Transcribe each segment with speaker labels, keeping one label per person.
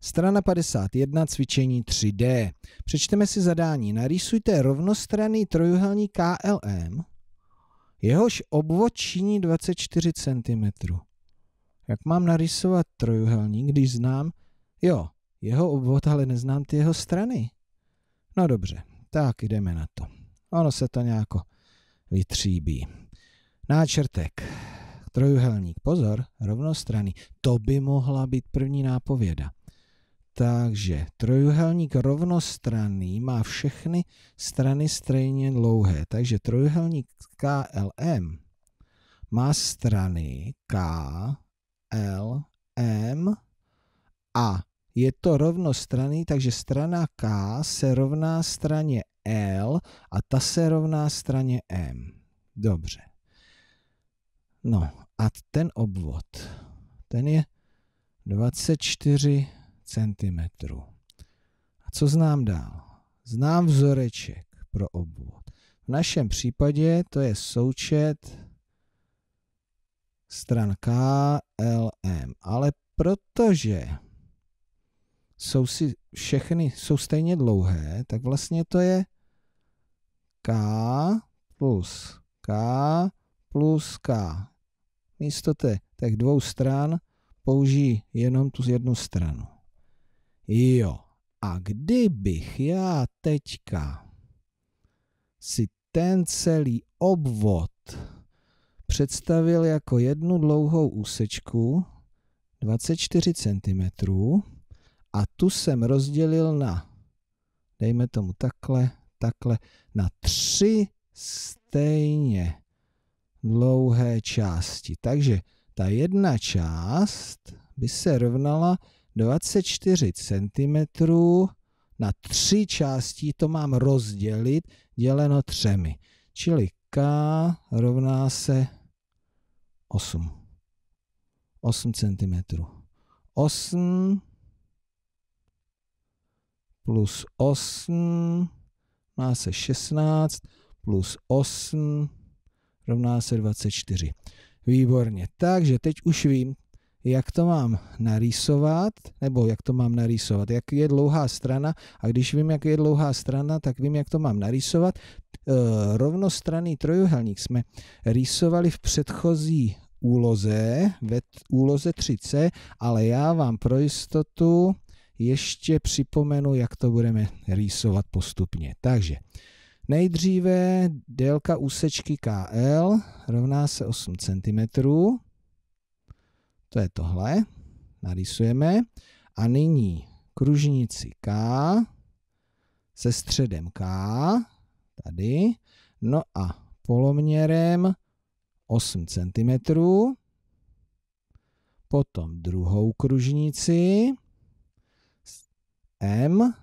Speaker 1: Strana 51, cvičení 3D. Přečteme si zadání. Narýsujte rovnostranný trojuhelník KLM, jehož obvod činí 24 cm. Jak mám narysovat trojuhelník, když znám, jo, jeho obvod, ale neznám ty jeho strany. No dobře, tak jdeme na to. Ono se to nějako vytříbí. Náčrtek. Trojuhelník, pozor, rovnostranný. To by mohla být první nápověda. Takže trojuhelník rovnostranný má všechny strany stejně dlouhé. Takže trojuhelník KLM má strany K, L, M a je to rovnostranný, takže strana K se rovná straně L a ta se rovná straně M. Dobře. No a ten obvod, ten je 24 cm. A co znám dál? Znám vzoreček pro obvod. V našem případě to je součet stran K, L, M. Ale protože jsou si všechny jsou stejně dlouhé, tak vlastně to je K plus K plus K. Místo těch dvou stran použijí jenom tu jednu stranu. Jo, a kdybych já teďka si ten celý obvod představil jako jednu dlouhou úsečku 24 cm a tu jsem rozdělil na, dejme tomu takhle, takhle, na tři stejně dlouhé části. Takže ta jedna část by se rovnala 24 cm na tři části to mám rozdělit děleno třemi. Čili K rovná se 8. 8 cm. 8 plus 8 má se 16 plus 8 rovná se 24. Výborně, takže teď už vím, jak to mám narýsovat, nebo jak to mám narýsovat, jak je dlouhá strana a když vím, jak je dlouhá strana, tak vím, jak to mám narýsovat. E, Rovnostranný trojuhelník jsme rýsovali v předchozí úloze, ve úloze 3C, ale já vám pro jistotu ještě připomenu, jak to budeme rýsovat postupně. Takže nejdříve délka úsečky KL rovná se 8 cm to je tohle. Narysujeme. A nyní kružnici K se středem K, tady, no a poloměrem 8 cm, potom druhou kružnici M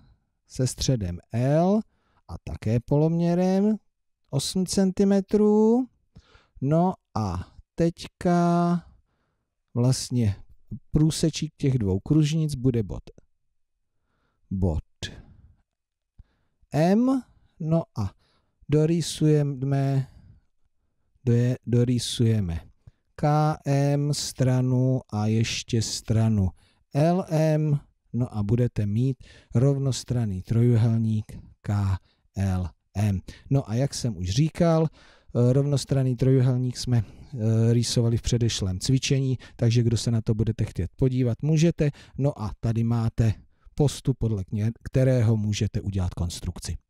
Speaker 1: se středem L a také poloměrem 8 cm, no a teďka vlastně průsečík těch dvou kružnic bude bod. Bod M, no a dorysujeme, doje, dorysujeme KM stranu a ještě stranu LM, no a budete mít rovnostranný trojuhelník KLM. No a jak jsem už říkal, rovnostranný trojuhelník jsme Eh, rýsovali v předešlém cvičení, takže kdo se na to budete chtět podívat, můžete. No a tady máte postup, podle kterého můžete udělat konstrukci.